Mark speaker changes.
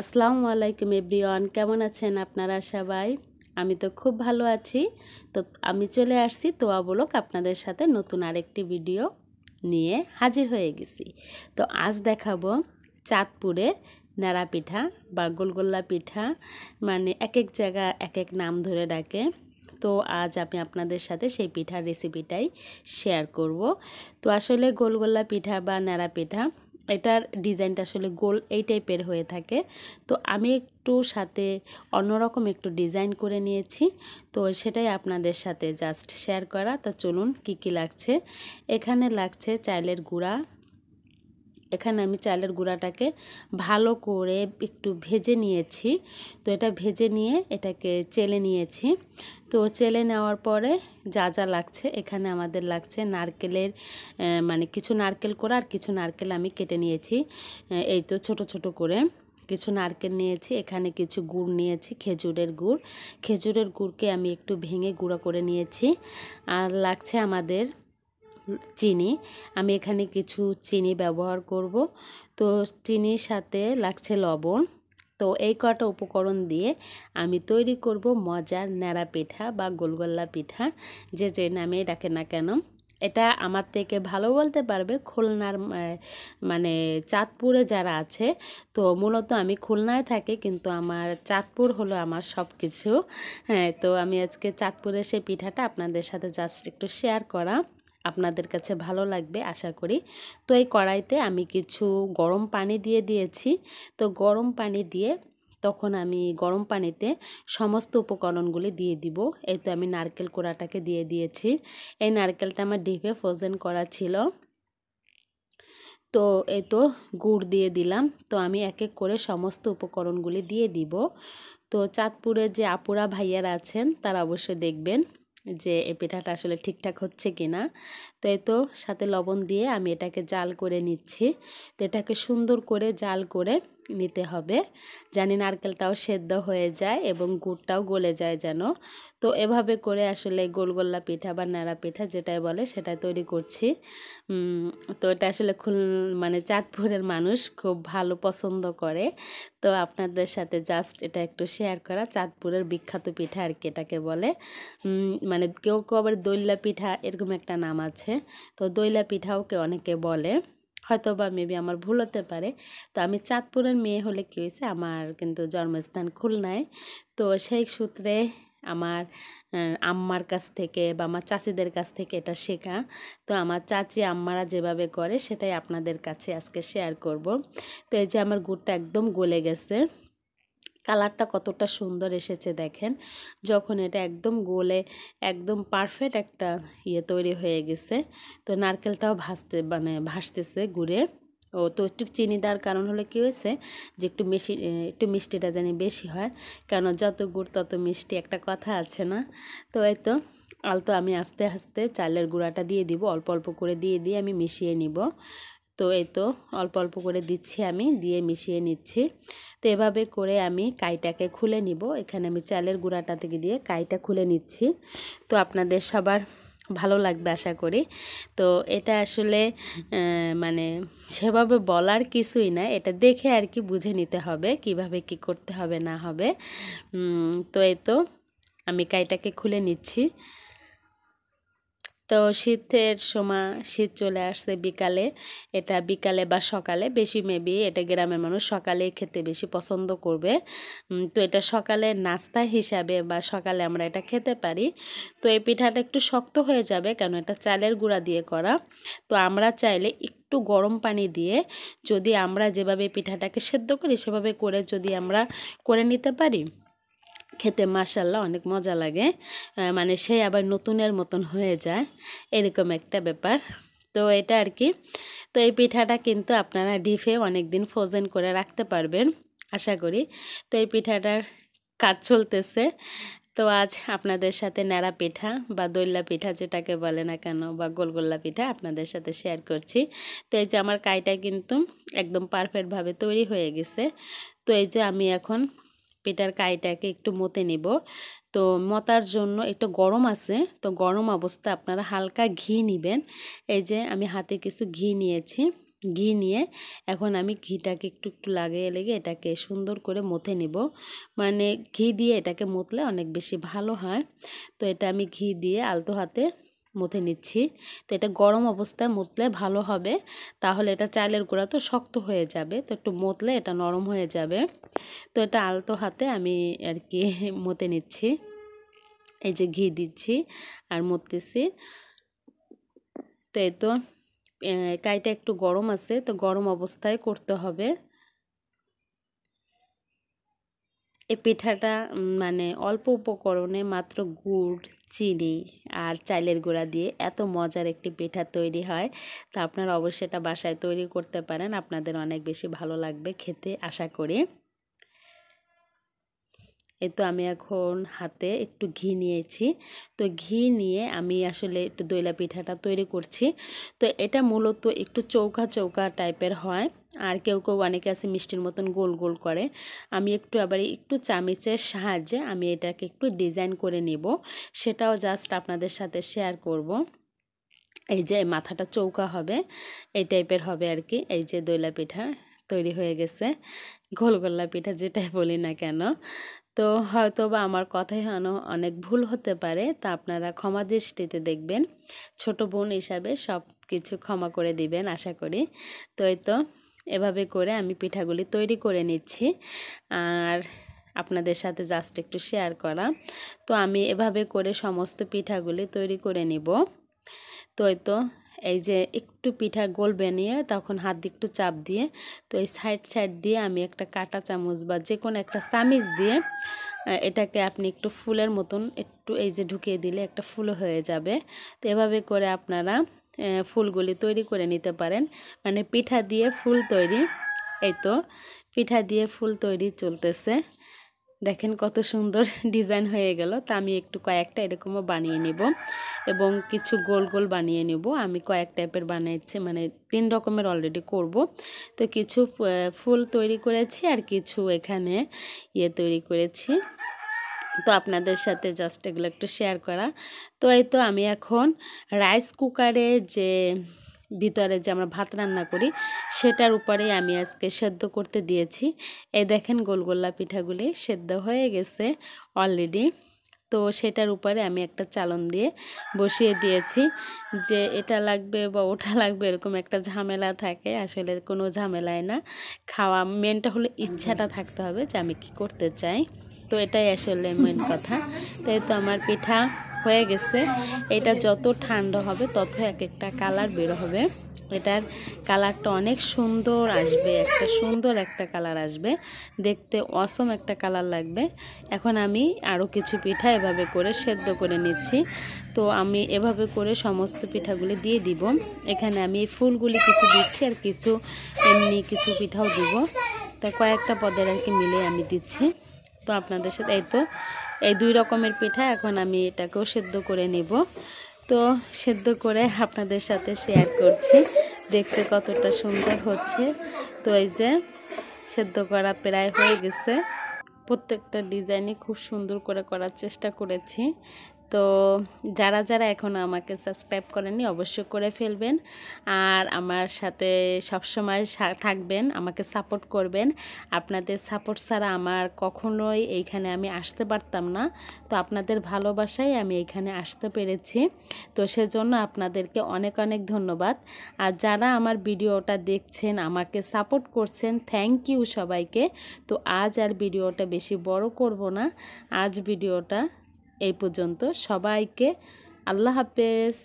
Speaker 1: আসসালামু আলাইকুম এভরিওয়ান কেমন আছেন আপনারা সবাই আমি তো খুব ভালো আছি তো আমি চলে আসছি তো তোয়াবলক আপনাদের সাথে নতুন আরেকটি ভিডিও নিয়ে হাজির হয়ে গেছি তো আজ দেখাবো চাঁদপুরে ন্যাড়া পিঠা বা গোলগোল্লা পিঠা মানে এক এক জায়গা এক এক নাম ধরে ডাকে তো আজ আমি আপনাদের সাথে সেই পিঠার রেসিপিটাই শেয়ার করব তো আসলে গোলগোল্লা পিঠা বা ন্যাড়া পিঠা এটার ডিজাইনটা আসলে গোল এই টাইপের হয়ে থাকে তো আমি একটু সাথে অন্যরকম একটু ডিজাইন করে নিয়েছি তো সেটাই আপনাদের সাথে জাস্ট শেয়ার করা তো চলুন কি কি লাগছে এখানে লাগছে চাইলের গুঁড়া এখানে আমি চালের গুঁড়াটাকে ভালো করে একটু ভেজে নিয়েছি তো এটা ভেজে নিয়ে এটাকে চেলে নিয়েছি তো চেলে নেওয়ার পরে যা যা লাগছে এখানে আমাদের লাগছে নারকেলের মানে কিছু নারকেল করে আর কিছু নারকেল আমি কেটে নিয়েছি এই তো ছোট ছোট করে কিছু নারকেল নিয়েছি এখানে কিছু গুড় নিয়েছি খেজুরের গুড় খেজুরের গুড়কে আমি একটু ভেঙে গুঁড়া করে নিয়েছি আর লাগছে আমাদের চিনি আমি এখানে কিছু চিনি ব্যবহার করব তো চিনির সাথে লাগছে লবণ তো এই কটা উপকরণ দিয়ে আমি তৈরি করব মজার ন্যাড়া পিঠা বা গোলগোল্লা পিঠা যে যে নামে ডাকে না কেন এটা আমার থেকে ভালো বলতে পারবে খুলনার মানে চাঁদপুরে যারা আছে তো মূলত আমি খুলনায় থাকি কিন্তু আমার চাঁদপুর হলো আমার সব কিছু হ্যাঁ তো আমি আজকে চাঁদপুরে সেই পিঠাটা আপনাদের সাথে জাস্ট একটু শেয়ার করা আপনাদের কাছে ভালো লাগবে আশা করি তো এই কড়াইতে আমি কিছু গরম পানি দিয়ে দিয়েছি তো গরম পানি দিয়ে তখন আমি গরম পানিতে সমস্ত উপকরণগুলি দিয়ে দিব এই তো আমি নারকেল কোড়াটাকে দিয়ে দিয়েছি এই নারকেলটা আমার ডিপে ফ্রোজেন করা ছিল তো এই তো গুড় দিয়ে দিলাম তো আমি এক এক করে সমস্ত উপকরণগুলি দিয়ে দিব তো চাঁদপুরে যে আপুরা ভাইয়ারা আছেন তারা অবশ্যই দেখবেন যে এই পিঠাটা আসলে ঠিকঠাক হচ্ছে কি না তো এই তো সাথে লবণ দিয়ে আমি এটাকে জাল করে নিচ্ছি তো এটাকে সুন্দর করে জাল করে নিতে হবে জানি নারকেলটাও সেদ্ধ হয়ে যায় এবং গুড়টাও গলে যায় যেন তো এভাবে করে আসলে গোলগোল্লা পিঠা বা নাড়া পিঠা যেটাই বলে সেটা তৈরি করছি তো এটা আসলে খুল মানে চাঁদপুরের মানুষ খুব ভালো পছন্দ করে তো আপনাদের সাথে জাস্ট এটা একটু শেয়ার করা চাঁদপুরের বিখ্যাত পিঠা আর কি এটাকে বলে মানে কেউ কেউ আবার দোল্লা পিঠা এরকম একটা নাম আছে তো দইলা পিঠাও কে অনেকে বলে হয়তো বা মেবি আমার ভুল হতে পারে তো আমি চাঁদপুরের মেয়ে হলে কী হয়েছে আমার কিন্তু জন্মস্থান খুলনায় তো সেই সূত্রে আমার আম্মার কাছ থেকে বা আমার চাচিদের কাছ থেকে এটা শেখা তো আমার চাচি আম্মারা যেভাবে করে সেটাই আপনাদের কাছে আজকে শেয়ার করব তো এই যে আমার গুড়টা একদম গলে গেছে কালারটা কতটা সুন্দর এসেছে দেখেন যখন এটা একদম গোলে একদম পারফেক্ট একটা ইয়ে তৈরি হয়ে গেছে তো নারকেলটাও ভাসতে মানে ভাসতেছে ঘুরে ও তো একটু চিনি দেওয়ার কারণ হলো কী হয়েছে যে একটু মিশি একটু মিষ্টিটা জানি বেশি হয় কেন যত গুড় তত মিষ্টি একটা কথা আছে না তো এই তো আলতো আমি আস্তে আস্তে চালের গুঁড়াটা দিয়ে দিব অল্প অল্প করে দিয়ে দিয়ে আমি মিশিয়ে নিব তো এই তো অল্প অল্প করে দিচ্ছি আমি দিয়ে মিশিয়ে নিচ্ছি তো এভাবে করে আমি কাইটাকে খুলে নিব এখানে আমি চালের গুঁড়াটা থেকে দিয়ে কাইটা খুলে নিচ্ছি তো আপনাদের সবার ভালো লাগবে আশা করি তো এটা আসলে মানে সেভাবে বলার কিছুই না এটা দেখে আর কি বুঝে নিতে হবে কিভাবে কি করতে হবে না হবে তো এই তো আমি কাইটাকে খুলে নিচ্ছি তো শীতের সময় শীত চলে আসছে বিকালে এটা বিকালে বা সকালে বেশি মেবি এটা গ্রামের মানুষ সকালেই খেতে বেশি পছন্দ করবে তো এটা সকালে নাস্তা হিসাবে বা সকালে আমরা এটা খেতে পারি তো এই পিঠাটা একটু শক্ত হয়ে যাবে কারণ এটা চালের গুঁড়া দিয়ে করা তো আমরা চাইলে একটু গরম পানি দিয়ে যদি আমরা যেভাবে পিঠাটাকে সেদ্ধ করি সেভাবে করে যদি আমরা করে নিতে পারি খেতে মাশাল্লাহ অনেক মজা লাগে মানে সে আবার নতুনের মতন হয়ে যায় এরকম একটা ব্যাপার তো এটা আর কি তো এই পিঠাটা কিন্তু আপনারা ডিফে অনেক দিন ফ্রোজেন করে রাখতে পারবেন আশা করি তো এই পিঠাটার কাজ চলতেছে তো আজ আপনাদের সাথে ন্যাড়া পিঠা বা দৈল্লা পিঠা যেটাকে বলে না কেন বা গোলগোল্লা পিঠা আপনাদের সাথে শেয়ার করছি তো এই যে আমার কাইটা কিন্তু একদম পারফেক্টভাবে তৈরি হয়ে গেছে তো এই যে আমি এখন পেটার কাইটাকে একটু মতে নেব তো মতার জন্য একটু গরম আছে তো গরম অবস্থা আপনারা হালকা ঘি নেবেন এই যে আমি হাতে কিছু ঘি নিয়েছি ঘি নিয়ে এখন আমি ঘিটাকে একটু একটু লাগিয়ে লেগে এটাকে সুন্দর করে মথে নেব মানে ঘি দিয়ে এটাকে মতলে অনেক বেশি ভালো হয় তো এটা আমি ঘি দিয়ে আলতো হাতে মুথে নিচ্ছি তো এটা গরম অবস্থায় মুতলে ভালো হবে তাহলে এটা চালের গুঁড়া তো শক্ত হয়ে যাবে তো একটু মতলে এটা নরম হয়ে যাবে তো এটা আলতো হাতে আমি আর কি মুতে নিচ্ছি এই যে ঘি দিচ্ছি আর মুততেছি তো এই তো কাইটা একটু গরম আছে তো গরম অবস্থায় করতে হবে এই পিঠাটা মানে অল্প উপকরণে মাত্র গুড় চিনি আর চাইলের গুঁড়া দিয়ে এত মজার একটি পিঠা তৈরি হয় তা আপনারা অবশ্যই এটা বাসায় তৈরি করতে পারেন আপনাদের অনেক বেশি ভালো লাগবে খেতে আশা করি এই তো আমি এখন হাতে একটু ঘি নিয়েছি তো ঘি নিয়ে আমি আসলে একটু দইলা পিঠাটা তৈরি করছি তো এটা মূলত একটু চৌকা চৌকা টাইপের হয় আর কেউ কেউ অনেকে আছে মিষ্টির মতন গোল গোল করে আমি একটু আবার একটু চামিচের সাহায্যে আমি এটাকে একটু ডিজাইন করে নেব সেটাও জাস্ট আপনাদের সাথে শেয়ার করব। এই যে মাথাটা চৌকা হবে এই টাইপের হবে আর কি এই যে দইলা পিঠা তৈরি হয়ে গেছে গোলগোল্লা পিঠা যেটাই বলি না কেন তো হয়তো বা আমার কথাই অনেক ভুল হতে পারে তা আপনারা ক্ষমা দৃষ্টিতে দেখবেন ছোট বোন হিসাবে সব কিছু ক্ষমা করে দিবেন আশা করি তো এই তো এভাবে করে আমি পিঠাগুলি তৈরি করে নিচ্ছি আর আপনাদের সাথে জাস্ট একটু শেয়ার করা তো আমি এভাবে করে সমস্ত পিঠাগুলি তৈরি করে নিব তো তো এই যে একটু পিঠা গোল বেনিয়ে তখন হাত দিয়ে একটু চাপ দিয়ে তো এই সাইড সাইড দিয়ে আমি একটা কাটা চামচ বা যে কোনো একটা চামিচ দিয়ে এটাকে আপনি একটু ফুলের মতন একটু এই যে ঢুকিয়ে দিলে একটা ফুল হয়ে যাবে তো এভাবে করে আপনারা ফুলগুলি তৈরি করে নিতে পারেন মানে পিঠা দিয়ে ফুল তৈরি এই তো পিঠা দিয়ে ফুল তৈরি চলতেছে দেখেন কত সুন্দর ডিজাইন হয়ে গেল তা আমি একটু কয়েকটা এরকমও বানিয়ে নেব এবং কিছু গোল গোল বানিয়ে নেব আমি কয়েক টাইপের বানিয়েছি মানে তিন রকমের অলরেডি করব তো কিছু ফুল তৈরি করেছি আর কিছু এখানে ইয়ে তৈরি করেছি তো আপনাদের সাথে জাস্ট এগুলো একটু শেয়ার করা তো এই তো আমি এখন রাইস কুকারে যে ভিতরে যে আমরা ভাত রান্না করি সেটার উপরেই আমি আজকে সেদ্ধ করতে দিয়েছি এই দেখেন গোলগোল্লা পিঠাগুলি সেদ্ধ হয়ে গেছে অলরেডি তো সেটার উপরে আমি একটা চালন দিয়ে বসিয়ে দিয়েছি যে এটা লাগবে বা ওটা লাগবে এরকম একটা ঝামেলা থাকে আসলে কোনো ঝামেলায় না খাওয়া মেনটা হলো ইচ্ছাটা থাকতে হবে যে আমি কী করতে চাই তো এটাই আসলে মেন কথা তাই তো আমার পিঠা হয়ে গেছে এটা যত ঠান্ডা হবে তত এক একটা কালার বের হবে এটার কালারটা অনেক সুন্দর আসবে একটা সুন্দর একটা কালার আসবে দেখতে অসম একটা কালার লাগবে এখন আমি আরও কিছু পিঠা এভাবে করে সেদ্ধ করে নিচ্ছি তো আমি এভাবে করে সমস্ত পিঠাগুলি দিয়ে দিব এখানে আমি ফুলগুলি কিছু দিচ্ছি আর কিছু এমনি কিছু পিঠাও দিব তা কয়েকটা পদের আর কি মিলে আমি দিচ্ছি তো আপনাদের সাথে এই তো এই দুই রকমের পিঠা এখন আমি এটাকেও সেদ্ধ করে নেব তো সেদ্ধ করে আপনাদের সাথে শেয়ার করছি দেখতে কতটা সুন্দর হচ্ছে তো এই যে সেদ্ধ করা প্রায় হয়ে গেছে প্রত্যেকটা ডিজাইনই খুব সুন্দর করে করার চেষ্টা করেছি তো যারা যারা এখন আমাকে সাবস্ক্রাইব করেননি অবশ্যই করে ফেলবেন আর আমার সাথে সবসময় থাকবেন আমাকে সাপোর্ট করবেন আপনাদের সাপোর্ট ছাড়া আমার কখনোই এইখানে আমি আসতে পারতাম না তো আপনাদের ভালোবাসায় আমি এখানে আসতে পেরেছি তো সেজন্য আপনাদেরকে অনেক অনেক ধন্যবাদ আর যারা আমার ভিডিওটা দেখছেন আমাকে সাপোর্ট করছেন থ্যাংক ইউ সবাইকে তো আজ আর ভিডিওটা বেশি বড় করব না আজ ভিডিওটা এই পর্যন্ত সবাইকে আল্লাহ হাফেজ